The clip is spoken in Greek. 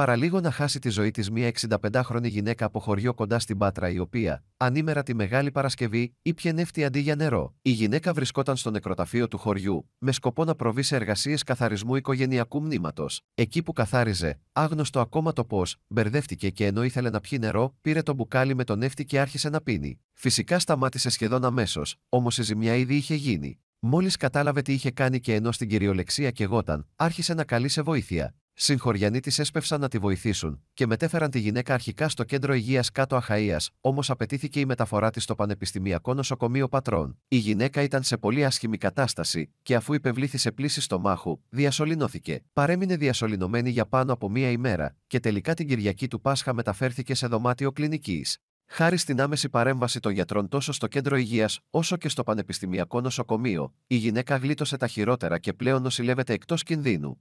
παραλίγο να χάσει τη ζωή της μία 65χρονη γυναίκα από χωριό κοντά στην Πάτρα η οποία, ανήμερα τη Μεγάλη Παρασκευή, ήπια νεύτη αντί για νερό. Η γυναίκα βρισκόταν στο νεκροταφείο του χωριού, με σκοπό να προβεί σε εργασίες καθαρισμού οικογενειακού μνήματος, Εκεί που καθάριζε, άγνωστο ακόμα το πώς, μπερδεύτηκε και ενώ ήθελε να πιει νερό, πήρε το μπουκάλι με τον νεύτη και άρχισε να πίνει. Φυσικά σταμάτησε σχεδόν αμέσως, όμως η ζημιά ήδη είχε γίνει. Μόλις κατάλαβε τι είχε κάνει και ενώ στην κυριολεξία κεγόταν, άρχισε να καλεί σε βοήθεια. Συγχωριανοί της έσπευσαν να τη βοηθήσουν και μετέφεραν τη γυναίκα αρχικά στο κέντρο υγείας κάτω Αχαία, όμως απαιτήθηκε η μεταφορά της στο Πανεπιστημιακό Νοσοκομείο Πατρών. Η γυναίκα ήταν σε πολύ άσχημη κατάσταση και αφού υπευλήθη σε πλήση στο μάχου, διασωληνώθηκε. Παρέμεινε διασωληνωμένη για πάνω από μία ημέρα και τελικά την Κυριακή του Πάσχα μεταφέρθηκε σε δωμάτιο κλινικής. Χάρη στην άμεση παρέμβαση των γιατρών τόσο στο κέντρο υγείας όσο και στο Πανεπιστημιακό Νοσοκομείο, η γυναίκα γλίτωσε τα χειρότερα και πλέον νοσηλεύεται εκτός κινδύνου.